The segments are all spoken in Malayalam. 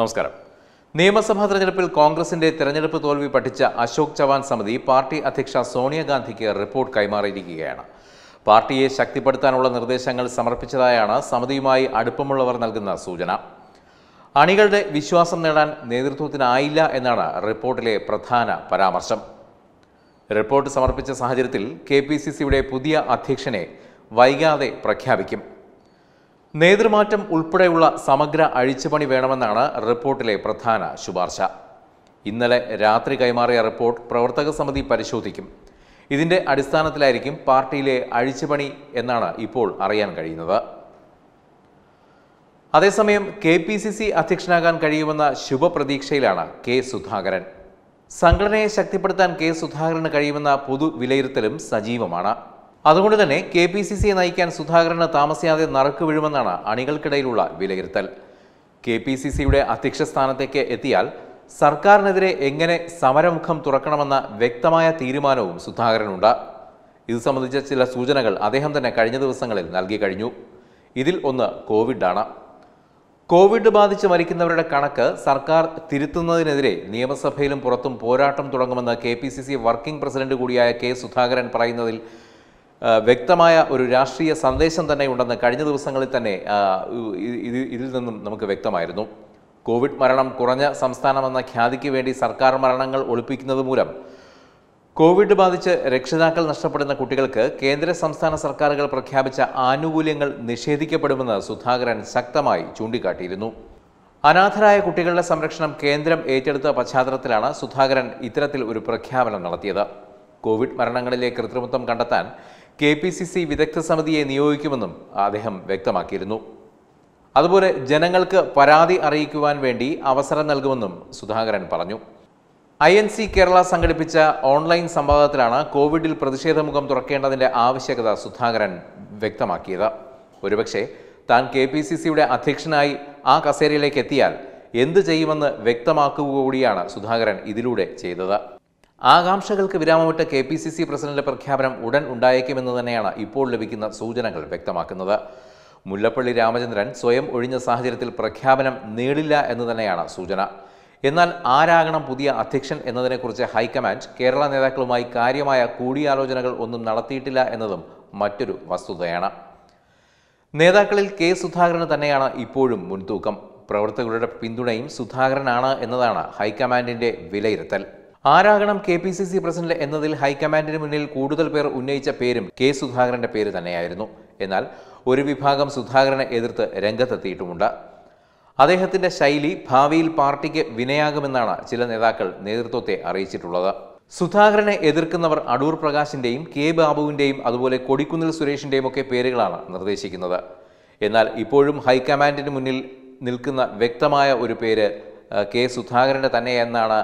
നമസ്കാരം നിയമസഭാ തെരഞ്ഞെടുപ്പിൽ കോൺഗ്രസിന്റെ തെരഞ്ഞെടുപ്പ് തോൽവി പഠിച്ച അശോക് ചവാൻ സമിതി പാർട്ടി അധ്യക്ഷ സോണിയാഗാന്ധിക്ക് റിപ്പോർട്ട് കൈമാറിയിരിക്കുകയാണ് പാർട്ടിയെ ശക്തിപ്പെടുത്താനുള്ള നിർദ്ദേശങ്ങൾ സമർപ്പിച്ചതായാണ് സമിതിയുമായി അടുപ്പമുള്ളവർ നൽകുന്ന സൂചന അണികളുടെ വിശ്വാസം നേടാൻ നേതൃത്വത്തിനായില്ല എന്നാണ് റിപ്പോർട്ടിലെ പ്രധാന പരാമർശം റിപ്പോർട്ട് സമർപ്പിച്ച സാഹചര്യത്തിൽ കെ പി സി സിയുടെ പുതിയ അധ്യക്ഷനെ വൈകാതെ പ്രഖ്യാപിക്കും നേതൃമാറ്റം ഉൾപ്പെടെയുള്ള സമഗ്ര അഴിച്ചുപണി വേണമെന്നാണ് റിപ്പോർട്ടിലെ പ്രധാന ശുപാർശ ഇന്നലെ രാത്രി കൈമാറിയ റിപ്പോർട്ട് പ്രവർത്തക സമിതി പരിശോധിക്കും ഇതിന്റെ അടിസ്ഥാനത്തിലായിരിക്കും പാർട്ടിയിലെ അഴിച്ചുപണി എന്നാണ് ഇപ്പോൾ അറിയാൻ കഴിയുന്നത് അതേസമയം കെ പി സി സി അധ്യക്ഷനാകാൻ കഴിയുമെന്ന ശുഭപ്രതീക്ഷയിലാണ് കെ സുധാകരൻ സംഘടനയെ ശക്തിപ്പെടുത്താൻ കെ സുധാകരന് കഴിയുമെന്ന പൊതു വിലയിരുത്തലും സജീവമാണ് അതുകൊണ്ട് തന്നെ കെ പി സി സിയെ നയിക്കാൻ സുധാകരന് താമസിയാതെ നറുക്ക് വീഴുമെന്നാണ് അണികൾക്കിടയിലുള്ള വിലയിരുത്തൽ കെ പി സി സിയുടെ അധ്യക്ഷ സ്ഥാനത്തേക്ക് എത്തിയാൽ സർക്കാരിനെതിരെ എങ്ങനെ സമരമുഖം തുറക്കണമെന്ന വ്യക്തമായ തീരുമാനവും സുധാകരനുണ്ട് ഇത് സംബന്ധിച്ച ചില സൂചനകൾ അദ്ദേഹം തന്നെ കഴിഞ്ഞ ദിവസങ്ങളിൽ നൽകി കഴിഞ്ഞു ഇതിൽ ഒന്ന് കോവിഡാണ് കോവിഡ് ബാധിച്ച് മരിക്കുന്നവരുടെ കണക്ക് സർക്കാർ തിരുത്തുന്നതിനെതിരെ നിയമസഭയിലും പുറത്തും പോരാട്ടം തുടങ്ങുമെന്ന് കെ വർക്കിംഗ് പ്രസിഡന്റ് കൂടിയായ കെ സുധാകരൻ പറയുന്നതിൽ വ്യക്തമായ ഒരു രാഷ്ട്രീയ സന്ദേശം തന്നെ ഉണ്ടെന്ന് കഴിഞ്ഞ ദിവസങ്ങളിൽ തന്നെ ഇതിൽ നിന്നും നമുക്ക് വ്യക്തമായിരുന്നു കോവിഡ് മരണം കുറഞ്ഞ സംസ്ഥാനമെന്ന ഖ്യാതിക്ക് വേണ്ടി സർക്കാർ മരണങ്ങൾ ഒളിപ്പിക്കുന്നത് മൂലം കോവിഡ് ബാധിച്ച് രക്ഷിതാക്കൾ നഷ്ടപ്പെടുന്ന കുട്ടികൾക്ക് കേന്ദ്ര സംസ്ഥാന സർക്കാരുകൾ പ്രഖ്യാപിച്ച ആനുകൂല്യങ്ങൾ നിഷേധിക്കപ്പെടുമെന്ന് സുധാകരൻ ശക്തമായി ചൂണ്ടിക്കാട്ടിയിരുന്നു അനാഥരായ കുട്ടികളുടെ സംരക്ഷണം കേന്ദ്രം ഏറ്റെടുത്ത പശ്ചാത്തലത്തിലാണ് സുധാകരൻ ഇത്തരത്തിൽ ഒരു പ്രഖ്യാപനം നടത്തിയത് കോവിഡ് മരണങ്ങളിലെ കൃത്രിമത്വം കണ്ടെത്താൻ കെ പി സി സി വിദഗ്ധ സമിതിയെ നിയോഗിക്കുമെന്നും അദ്ദേഹം വ്യക്തമാക്കിയിരുന്നു അതുപോലെ ജനങ്ങൾക്ക് പരാതി അറിയിക്കുവാൻ വേണ്ടി അവസരം നൽകുമെന്നും സുധാകരൻ പറഞ്ഞു ഐ എൻ സി കേരള സംഘടിപ്പിച്ച ഓൺലൈൻ സംവാദത്തിലാണ് കോവിഡിൽ പ്രതിഷേധമുഖം തുറക്കേണ്ടതിൻ്റെ ആവശ്യകത സുധാകരൻ വ്യക്തമാക്കിയത് ഒരുപക്ഷെ താൻ കെ പി സി സിയുടെ അധ്യക്ഷനായി ആ കസേരയിലേക്ക് എത്തിയാൽ എന്ത് ചെയ്യുമെന്ന് വ്യക്തമാക്കുക കൂടിയാണ് സുധാകരൻ ഇതിലൂടെ ചെയ്തത് ആകാംക്ഷകൾക്ക് വിരാമമിട്ട് കെ പി സി സി പ്രസിഡന്റിന്റെ പ്രഖ്യാപനം ഉടൻ ഉണ്ടായേക്കുമെന്ന് തന്നെയാണ് ഇപ്പോൾ ലഭിക്കുന്ന സൂചനകൾ വ്യക്തമാക്കുന്നത് മുല്ലപ്പള്ളി രാമചന്ദ്രൻ സ്വയം ഒഴിഞ്ഞ സാഹചര്യത്തിൽ പ്രഖ്യാപനം നേടില്ല എന്ന് തന്നെയാണ് സൂചന എന്നാൽ ആരാകണം പുതിയ അധ്യക്ഷൻ എന്നതിനെക്കുറിച്ച് ഹൈക്കമാൻഡ് കേരള നേതാക്കളുമായി കാര്യമായ കൂടിയാലോചനകൾ ഒന്നും നടത്തിയിട്ടില്ല എന്നതും മറ്റൊരു വസ്തുതയാണ് നേതാക്കളിൽ കെ സുധാകരന് തന്നെയാണ് ഇപ്പോഴും മുൻതൂക്കം പ്രവർത്തകരുടെ പിന്തുണയും സുധാകരനാണ് എന്നതാണ് ഹൈക്കമാൻഡിന്റെ വിലയിരുത്തൽ ആരാകണം K P C C president എന്നതിൽ ഹൈക്കമാൻഡിന് മുന്നിൽ കൂടുതൽ പേർ ഉന്നയിച്ച പേരും കെ സുധാകരന്റെ പേര് തന്നെയായിരുന്നു എന്നാൽ ഒരു വിഭാഗം സുധാകരനെ എതിർത്ത് രംഗത്തെത്തിയിട്ടുമുണ്ട് അദ്ദേഹത്തിന്റെ ശൈലി ഭാവിയിൽ പാർട്ടിക്ക് വിനയാകുമെന്നാണ് ചില നേതാക്കൾ നേതൃത്വത്തെ അറിയിച്ചിട്ടുള്ളത് സുധാകരനെ എതിർക്കുന്നവർ അടൂർ പ്രകാശിന്റെയും കെ ബാബുവിന്റെയും അതുപോലെ കൊടിക്കുന്നിൽ സുരേഷിന്റെയും ഒക്കെ പേരുകളാണ് നിർദ്ദേശിക്കുന്നത് എന്നാൽ ഇപ്പോഴും ഹൈക്കമാൻഡിന് മുന്നിൽ നിൽക്കുന്ന വ്യക്തമായ ഒരു പേര് കെ സുധാകരന്റെ തന്നെയെന്നാണ്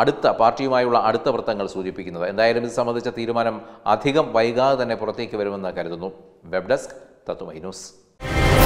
അടുത്ത പാർട്ടിയുമായുള്ള അടുത്ത വൃത്തങ്ങൾ സൂചിപ്പിക്കുന്നത് എന്തായാലും ഇത് സംബന്ധിച്ച തീരുമാനം അധികം വൈകാതെ തന്നെ പുറത്തേക്ക് വരുമെന്ന് കരുതുന്നു വെബ് ഡെസ്ക് തത്വമൈ ന്യൂസ്